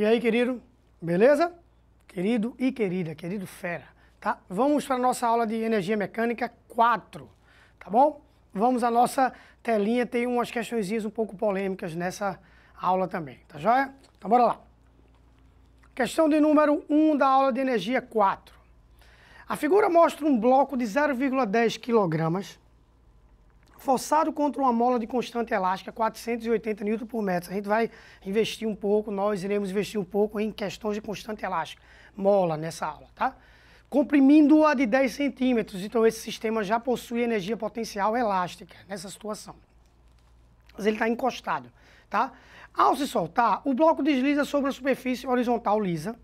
E aí, querido, beleza? Querido e querida, querido fera, tá? Vamos para a nossa aula de energia mecânica 4, tá bom? Vamos à nossa telinha, tem umas questões um pouco polêmicas nessa aula também, tá joia? Então bora lá. Questão de número 1 da aula de energia 4. A figura mostra um bloco de 0,10 kg forçado contra uma mola de constante elástica, 480 Nm por metro. A gente vai investir um pouco, nós iremos investir um pouco em questões de constante elástica, mola nessa aula, tá? Comprimindo-a de 10 centímetros, então esse sistema já possui energia potencial elástica nessa situação. Mas ele está encostado, tá? Ao se soltar, o bloco desliza sobre a superfície horizontal lisa,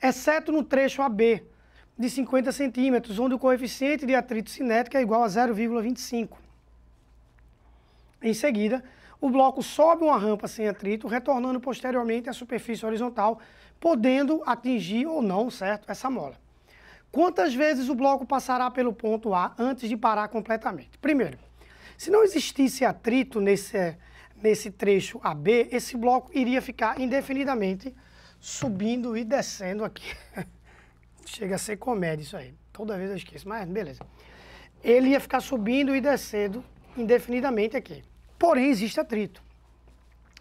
exceto no trecho AB de 50 centímetros, onde o coeficiente de atrito cinético é igual a 0,25. Em seguida, o bloco sobe uma rampa sem atrito, retornando posteriormente à superfície horizontal, podendo atingir ou não, certo, essa mola. Quantas vezes o bloco passará pelo ponto A antes de parar completamente? Primeiro, se não existisse atrito nesse, nesse trecho AB, esse bloco iria ficar indefinidamente subindo e descendo aqui. Chega a ser comédia isso aí. Toda vez eu esqueço, mas beleza. Ele ia ficar subindo e descendo indefinidamente aqui. Porém, existe atrito.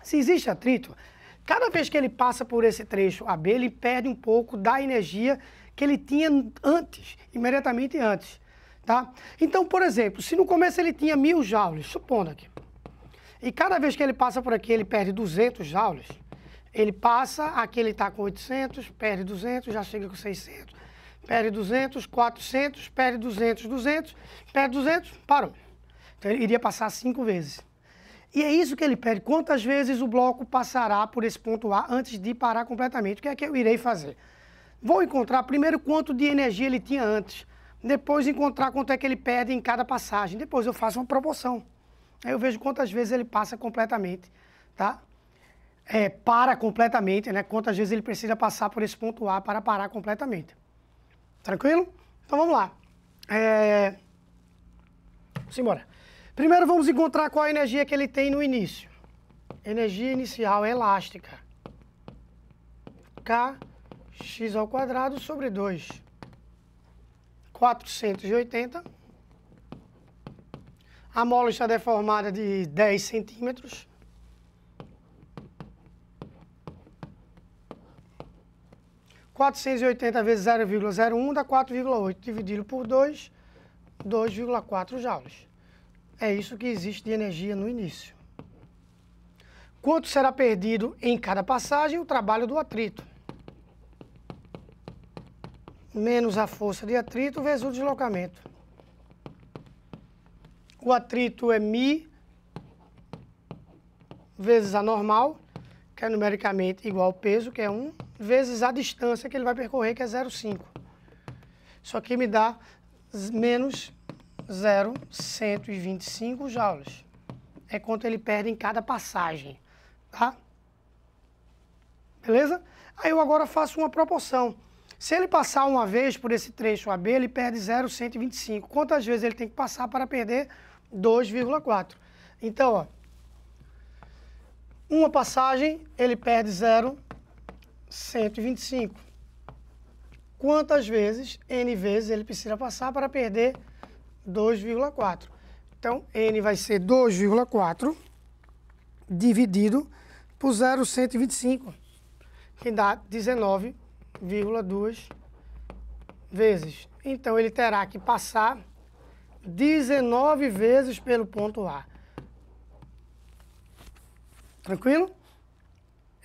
Se existe atrito, cada vez que ele passa por esse trecho AB, ele perde um pouco da energia que ele tinha antes, imediatamente antes. Tá? Então, por exemplo, se no começo ele tinha mil joules, supondo aqui, e cada vez que ele passa por aqui ele perde 200 joules, ele passa, aqui ele está com 800, perde 200, já chega com 600, perde 200, 400, perde 200, 200, perde 200, parou. Então ele iria passar cinco vezes. E é isso que ele pede. Quantas vezes o bloco passará por esse ponto A antes de parar completamente? O que é que eu irei fazer? Vou encontrar primeiro quanto de energia ele tinha antes. Depois encontrar quanto é que ele perde em cada passagem. Depois eu faço uma proporção. Aí eu vejo quantas vezes ele passa completamente, tá? É, para completamente, né? Quantas vezes ele precisa passar por esse ponto A para parar completamente. Tranquilo? Então vamos lá. É... Simbora. Primeiro vamos encontrar qual a energia que ele tem no início. Energia inicial elástica. Kx ao quadrado sobre 2. 480. A mola está deformada de 10 centímetros. Quatrocentos vezes 0,01 dá 4,8. Dividido por 2, 2,4 joules. É isso que existe de energia no início. Quanto será perdido em cada passagem o trabalho do atrito? Menos a força de atrito vezes o deslocamento. O atrito é μ vezes a normal, que é numericamente igual ao peso, que é 1, vezes a distância que ele vai percorrer, que é 0,5. Isso aqui me dá menos 0,125 joules. É quanto ele perde em cada passagem, tá? Beleza? Aí eu agora faço uma proporção. Se ele passar uma vez por esse trecho AB, ele perde 0,125. Quantas vezes ele tem que passar para perder 2,4? Então, ó, uma passagem, ele perde 0,125. Quantas vezes, n vezes, ele precisa passar para perder 2,4. Então, N vai ser 2,4 dividido por 0,125, que dá 19,2 vezes. Então, ele terá que passar 19 vezes pelo ponto A. Tranquilo?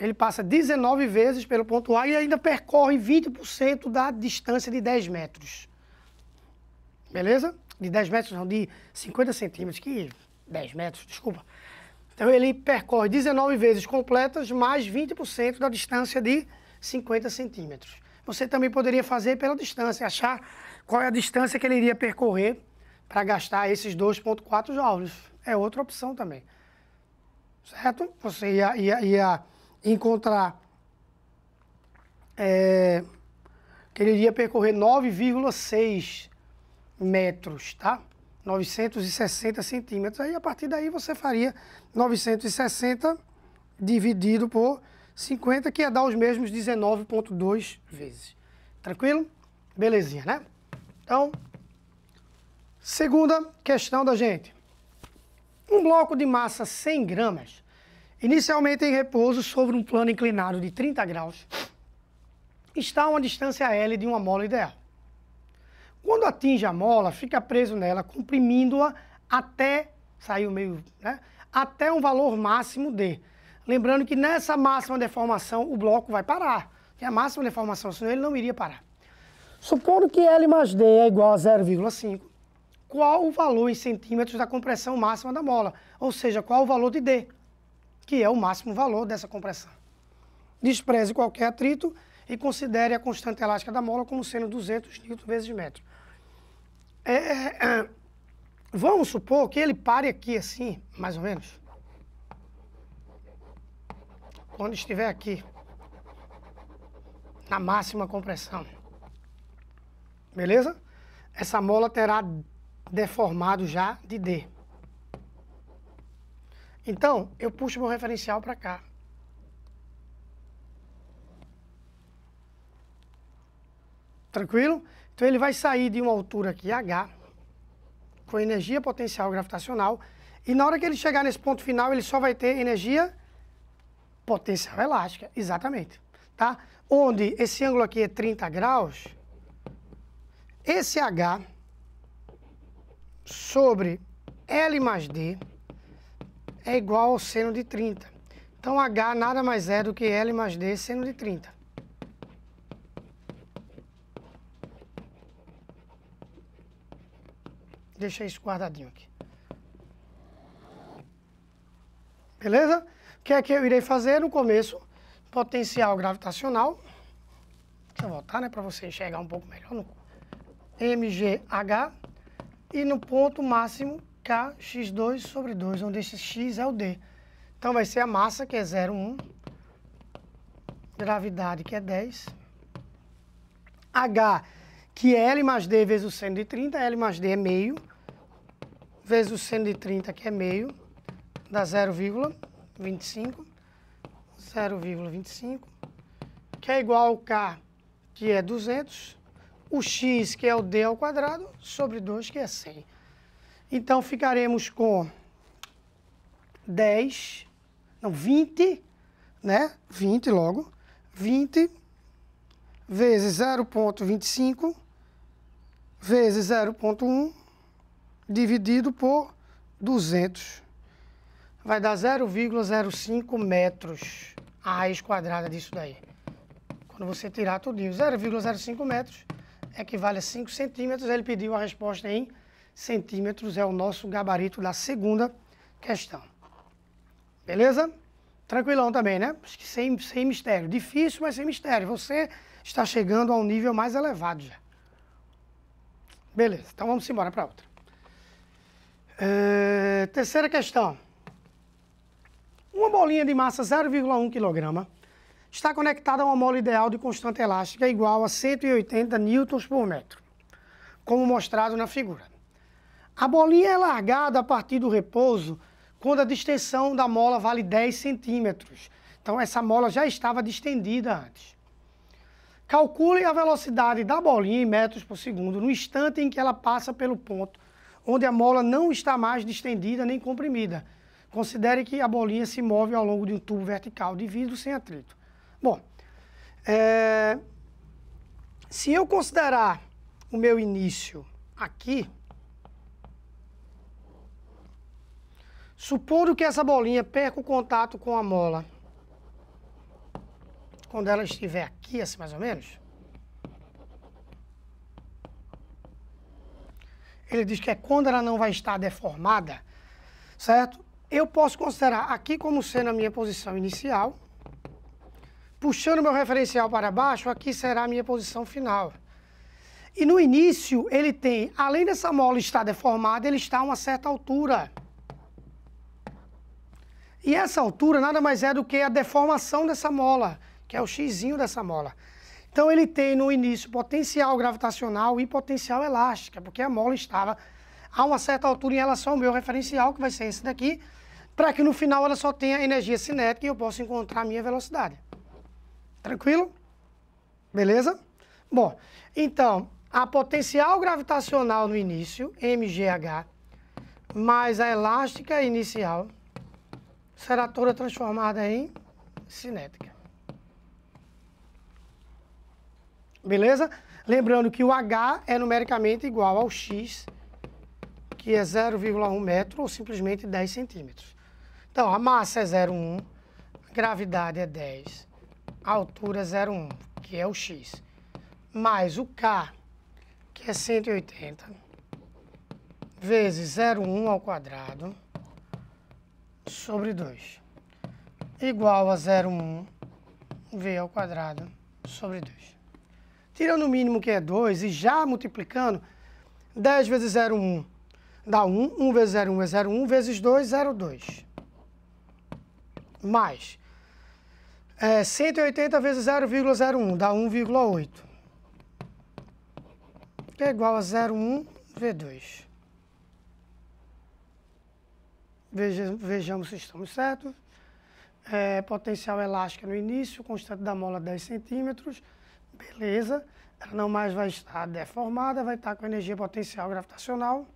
Ele passa 19 vezes pelo ponto A e ainda percorre 20% da distância de 10 metros. Beleza? de 10 metros, não, de 50 centímetros, que 10 metros, desculpa. Então ele percorre 19 vezes completas, mais 20% da distância de 50 centímetros. Você também poderia fazer pela distância, achar qual é a distância que ele iria percorrer para gastar esses 2,4 joules. É outra opção também. Certo? Você ia, ia, ia encontrar é, que ele iria percorrer 9,6 metros, tá? 960 centímetros. Aí, a partir daí, você faria 960 dividido por 50, que ia dar os mesmos 19,2 vezes. Tranquilo? Belezinha, né? Então, segunda questão da gente. Um bloco de massa 100 gramas, inicialmente em repouso sobre um plano inclinado de 30 graus, está a uma distância L de uma mola ideal. Quando atinge a mola, fica preso nela, comprimindo-a até, o meio, né? Até um valor máximo de. Lembrando que nessa máxima deformação o bloco vai parar. Tem a máxima deformação, senão ele não iria parar. Supondo que L mais D é igual a 0,5, qual o valor em centímetros da compressão máxima da mola? Ou seja, qual o valor de D, que é o máximo valor dessa compressão. Despreze qualquer atrito e considere a constante elástica da mola como sendo 200 N vezes metro. É, é, é, vamos supor que ele pare aqui assim, mais ou menos. Quando estiver aqui, na máxima compressão. Beleza? Essa mola terá deformado já de D. Então, eu puxo meu referencial para cá. Tranquilo? Então ele vai sair de uma altura aqui, H, com energia potencial gravitacional, e na hora que ele chegar nesse ponto final, ele só vai ter energia potencial elástica, exatamente, tá? Onde esse ângulo aqui é 30 graus, esse H sobre L mais D é igual ao seno de 30. Então, H nada mais é do que L mais D seno de 30. deixar isso guardadinho aqui. Beleza? O que é que eu irei fazer no começo? Potencial gravitacional. Deixa eu voltar, né, para você enxergar um pouco melhor. No MGH. E no ponto máximo, KX2 sobre 2, onde esse X é o D. Então vai ser a massa, que é 0,1. Um, gravidade, que é 10. H, que é L mais D vezes o seno de 30. L mais D é meio vezes o seno de 30, que é meio, dá 0,25, 0,25, que é igual ao K, que é 200, o X, que é o D ao quadrado, sobre 2, que é 100. Então, ficaremos com 10, não, 20, né? 20 logo, 20 vezes 0,25 vezes 0,1 dividido por 200. Vai dar 0,05 metros a raiz quadrada disso daí. Quando você tirar tudinho, 0,05 metros equivale a 5 centímetros. Ele pediu a resposta em centímetros, é o nosso gabarito da segunda questão. Beleza? Tranquilão também, né? Sem, sem mistério. Difícil, mas sem mistério. Você está chegando a um nível mais elevado já. Beleza, então vamos embora para outra. É, terceira questão. Uma bolinha de massa 0,1 kg está conectada a uma mola ideal de constante elástica igual a 180 newtons por metro, como mostrado na figura. A bolinha é largada a partir do repouso quando a distensão da mola vale 10 centímetros. Então, essa mola já estava distendida antes. Calcule a velocidade da bolinha em metros por segundo no instante em que ela passa pelo ponto onde a mola não está mais distendida nem comprimida. Considere que a bolinha se move ao longo de um tubo vertical de vidro sem atrito. Bom, é... se eu considerar o meu início aqui, supondo que essa bolinha perca o contato com a mola, quando ela estiver aqui, assim mais ou menos, ele diz que é quando ela não vai estar deformada, certo? Eu posso considerar aqui como sendo a minha posição inicial. Puxando meu referencial para baixo, aqui será a minha posição final. E no início, ele tem, além dessa mola estar deformada, ele está a uma certa altura. E essa altura nada mais é do que a deformação dessa mola, que é o x dessa mola. Então ele tem no início potencial gravitacional e potencial elástica, porque a mola estava a uma certa altura em relação ao meu referencial, que vai ser esse daqui, para que no final ela só tenha energia cinética e eu possa encontrar a minha velocidade. Tranquilo? Beleza? Bom, então, a potencial gravitacional no início, MGH, mais a elástica inicial, será toda transformada em cinética. Beleza? Lembrando que o H é numericamente igual ao X, que é 0,1 metro ou simplesmente 10 centímetros. Então, a massa é 0,1, gravidade é 10, a altura é 0,1, que é o X, mais o K, que é 180, vezes 0,1 ao quadrado, sobre 2, igual a 0,1 V ao quadrado sobre 2 tirando o mínimo que é 2 e já multiplicando, 10 vezes 0, 1 dá 1, 1 vezes 0, 1 é 0, 1, vezes 2, 0, 2. Mais é, 180 vezes 0,01 dá 1,8, que é igual a 0,1 V2. Veja, vejamos se estamos certos. É, potencial elástica no início, constante da mola 10 centímetros beleza, ela não mais vai estar deformada, vai estar com energia potencial gravitacional.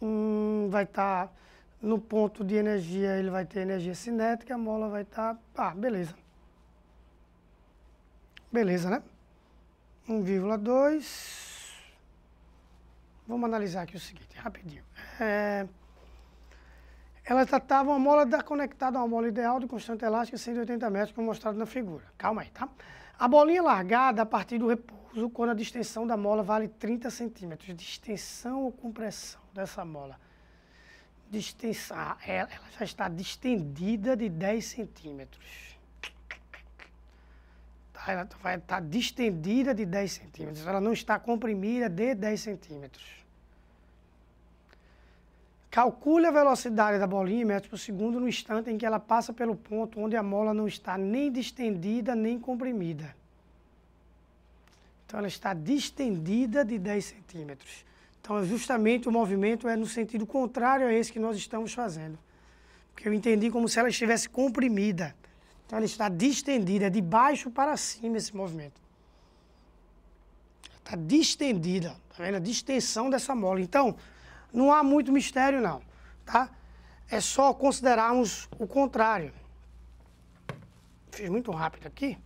Hum, vai estar no ponto de energia, ele vai ter energia cinética, a mola vai estar... Ah, beleza. Beleza, né? 1,2. Vamos analisar aqui o seguinte, rapidinho. É elas estavam tá, a mola da, conectada a uma mola ideal de constante elástica de 180 metros, como mostrado na figura. Calma aí, tá? A bolinha largada a partir do repouso, quando a distensão da mola vale 30 centímetros. Distensão ou compressão dessa mola? Distensão. Ah, é, ela, já está distendida de 10 centímetros. Tá, ela vai estar tá distendida de 10 centímetros. Ela não está comprimida de 10 centímetros. Calcule a velocidade da bolinha em metros por segundo no instante em que ela passa pelo ponto onde a mola não está nem distendida nem comprimida. Então ela está distendida de 10 centímetros. Então justamente o movimento é no sentido contrário a esse que nós estamos fazendo. Porque eu entendi como se ela estivesse comprimida. Então ela está distendida, é de baixo para cima esse movimento. Está distendida, está vendo? A distensão dessa mola. Então, não há muito mistério, não, tá? É só considerarmos o contrário. Fiz muito rápido aqui.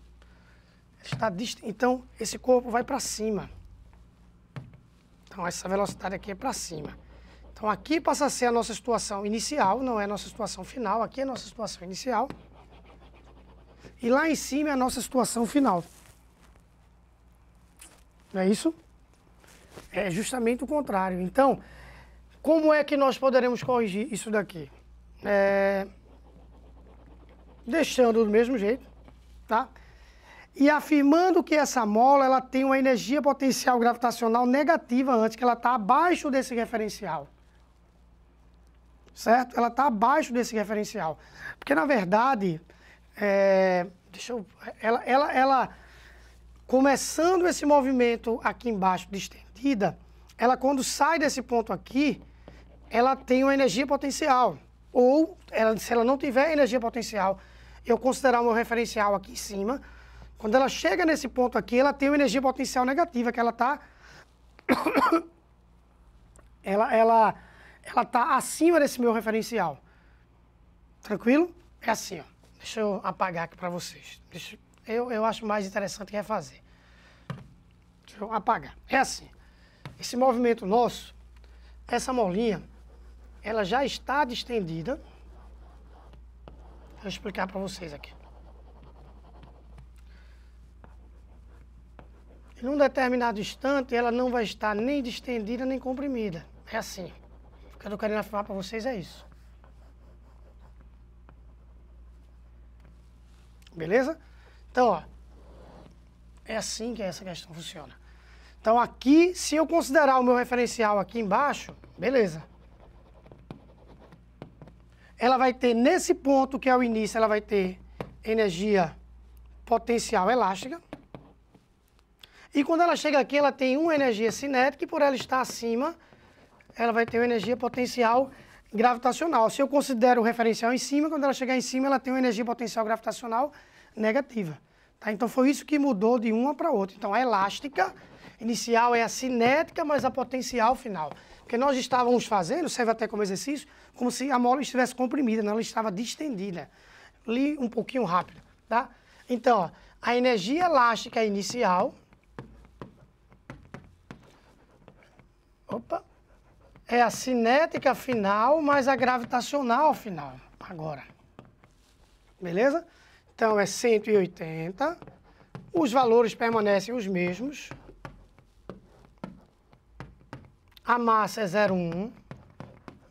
Está dist... Então, esse corpo vai para cima. Então, essa velocidade aqui é para cima. Então, aqui passa a ser a nossa situação inicial, não é a nossa situação final. Aqui é a nossa situação inicial. E lá em cima é a nossa situação final. Não é isso? É justamente o contrário. Então, como é que nós poderemos corrigir isso daqui? É... Deixando do mesmo jeito, tá? E afirmando que essa mola ela tem uma energia potencial gravitacional negativa antes, que ela está abaixo desse referencial. Certo? Ela está abaixo desse referencial. Porque, na verdade, é... Deixa eu... ela, ela, ela, começando esse movimento aqui embaixo distendida, ela quando sai desse ponto aqui, ela tem uma energia potencial. Ou, ela, se ela não tiver energia potencial, eu considerar o meu referencial aqui em cima, quando ela chega nesse ponto aqui, ela tem uma energia potencial negativa, que ela está... ela, ela, ela tá acima desse meu referencial. Tranquilo? É assim, ó. Deixa eu apagar aqui para vocês. Deixa, eu, eu acho mais interessante refazer. Deixa eu apagar. É assim. Esse movimento nosso, essa molinha, ela já está distendida. Vou explicar para vocês aqui. Em um determinado instante, ela não vai estar nem distendida nem comprimida. É assim. O que eu estou querendo afirmar para vocês é isso. Beleza? Então, ó, é assim que essa questão funciona. Então, aqui, se eu considerar o meu referencial aqui embaixo, beleza ela vai ter nesse ponto que é o início, ela vai ter energia potencial elástica. E quando ela chega aqui, ela tem uma energia cinética e por ela estar acima, ela vai ter uma energia potencial gravitacional. Se eu considero o referencial em cima, quando ela chegar em cima, ela tem uma energia potencial gravitacional negativa. Tá? Então foi isso que mudou de uma para outra. Então a elástica inicial é a cinética, mas a potencial final. Porque nós estávamos fazendo, serve até como exercício, como se a mola estivesse comprimida, não, né? ela estava distendida. Li um pouquinho rápido, tá? Então, ó, a energia elástica inicial... Opa! É a cinética final, mais a gravitacional final, agora. Beleza? Então, é 180. Os valores permanecem os mesmos. A massa é 0,1,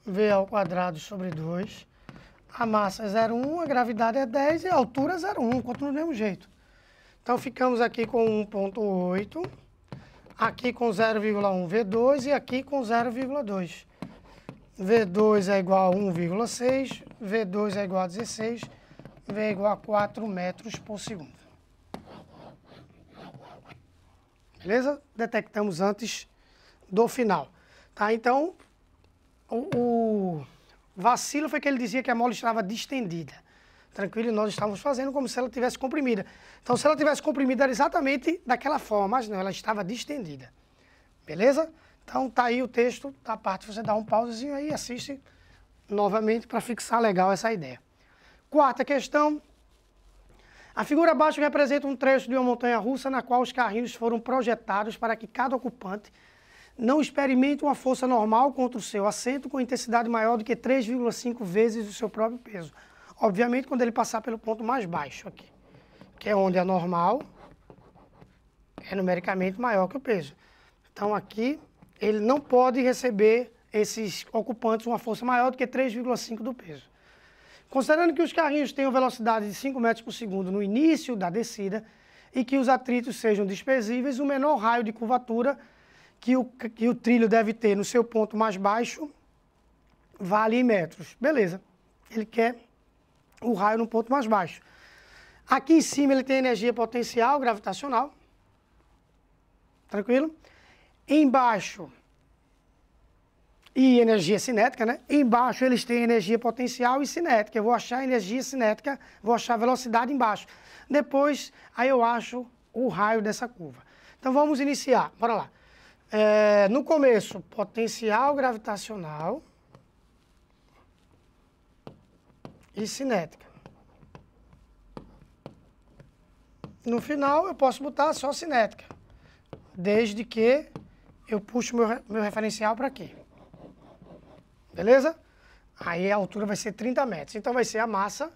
V ao quadrado sobre 2. A massa é 0,1, a gravidade é 10 e a altura é 0,1, continua no mesmo jeito. Então ficamos aqui com 1,8, aqui com 0,1 V2 e aqui com 0,2. V2 é igual a 1,6, V2 é igual a 16, V é igual a 4 metros por segundo. Beleza? Detectamos antes do final. Tá? Então, o, o vacilo foi que ele dizia que a mola estava distendida. Tranquilo, nós estávamos fazendo como se ela tivesse comprimida. Então, se ela tivesse comprimida, era exatamente daquela forma, mas não, ela estava distendida. Beleza? Então, tá aí o texto da parte. Você dá um pausezinho aí e assiste novamente para fixar legal essa ideia. Quarta questão. A figura abaixo representa um trecho de uma montanha russa na qual os carrinhos foram projetados para que cada ocupante não experimente uma força normal contra o seu assento com intensidade maior do que 3,5 vezes o seu próprio peso. Obviamente, quando ele passar pelo ponto mais baixo aqui, que é onde a é normal é numericamente maior que o peso. Então, aqui, ele não pode receber esses ocupantes uma força maior do que 3,5 do peso. Considerando que os carrinhos tenham velocidade de 5 metros por segundo no início da descida e que os atritos sejam desprezíveis, o menor raio de curvatura que o, que o trilho deve ter no seu ponto mais baixo vale em metros. Beleza. Ele quer o raio no ponto mais baixo. Aqui em cima ele tem energia potencial gravitacional. Tranquilo? Embaixo, e energia cinética, né? Embaixo eles têm energia potencial e cinética. Eu vou achar energia cinética, vou achar velocidade embaixo. Depois, aí eu acho o raio dessa curva. Então vamos iniciar, bora lá. É, no começo, potencial gravitacional e cinética. No final, eu posso botar só cinética, desde que eu puxo meu, meu referencial para aqui. Beleza? Aí a altura vai ser 30 metros. Então vai ser a massa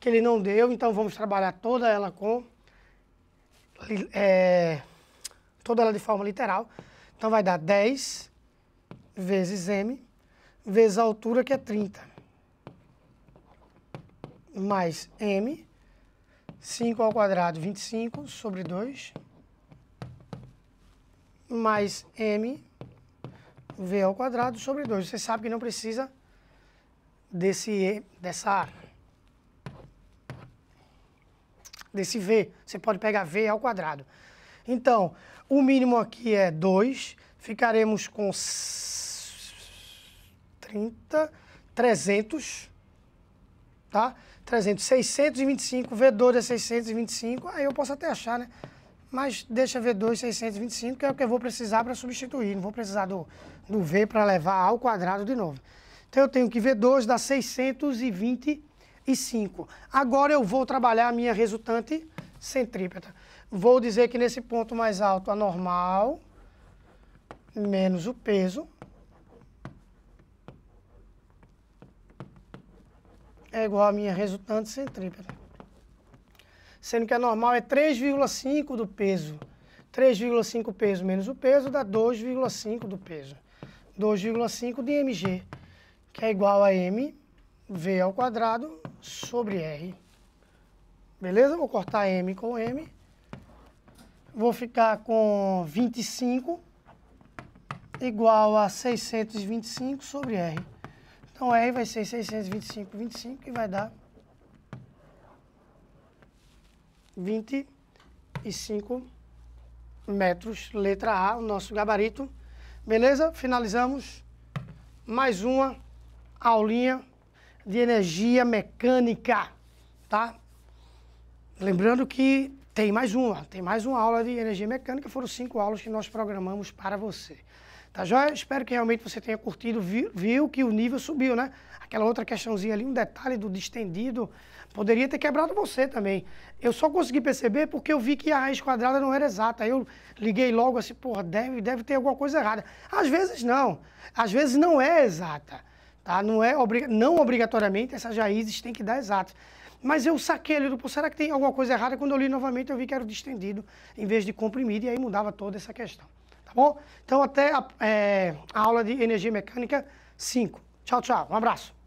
que ele não deu, então vamos trabalhar toda ela com... É, toda ela de forma literal, então vai dar 10 vezes m, vezes a altura que é 30, mais m, 5 ao quadrado, 25 sobre 2, mais m, v ao quadrado sobre 2. Você sabe que não precisa desse e, dessa desse v. Você pode pegar v ao quadrado. Então, o mínimo aqui é 2. Ficaremos com 30, 300, tá? 300, 625, V2 é 625, aí eu posso até achar, né? Mas deixa V2 625, que é o que eu vou precisar para substituir, não vou precisar do, do V para levar ao quadrado de novo. Então eu tenho que V2 dá 625. Agora eu vou trabalhar a minha resultante centrípeta. Vou dizer que nesse ponto mais alto, a normal menos o peso é igual à minha resultante centrípeta. Sendo que a normal é 3,5 do peso. 3,5 peso menos o peso dá 2,5 do peso. 2,5 de mg, que é igual a mv ao quadrado sobre r. Beleza? Vou cortar m com m vou ficar com 25 igual a 625 sobre R. Então, R vai ser 625, 25, e vai dar 25 metros, letra A, o nosso gabarito. Beleza? Finalizamos mais uma aulinha de energia mecânica, tá? Lembrando que tem mais uma, tem mais uma aula de energia mecânica, foram cinco aulas que nós programamos para você. Tá joia? Espero que realmente você tenha curtido, viu, viu, que o nível subiu, né? Aquela outra questãozinha ali, um detalhe do distendido, poderia ter quebrado você também. Eu só consegui perceber porque eu vi que a raiz quadrada não era exata. Aí eu liguei logo assim, porra, deve, deve ter alguma coisa errada. Às vezes não, às vezes não é exata. Tá? Não, é obrig... não obrigatoriamente essas raízes têm que dar exatas. Mas eu saquei ele, pô, será que tem alguma coisa errada? Quando eu li novamente, eu vi que era o distendido em vez de comprimido, e aí mudava toda essa questão. Tá bom? Então, até a, é, a aula de energia mecânica 5. Tchau, tchau. Um abraço.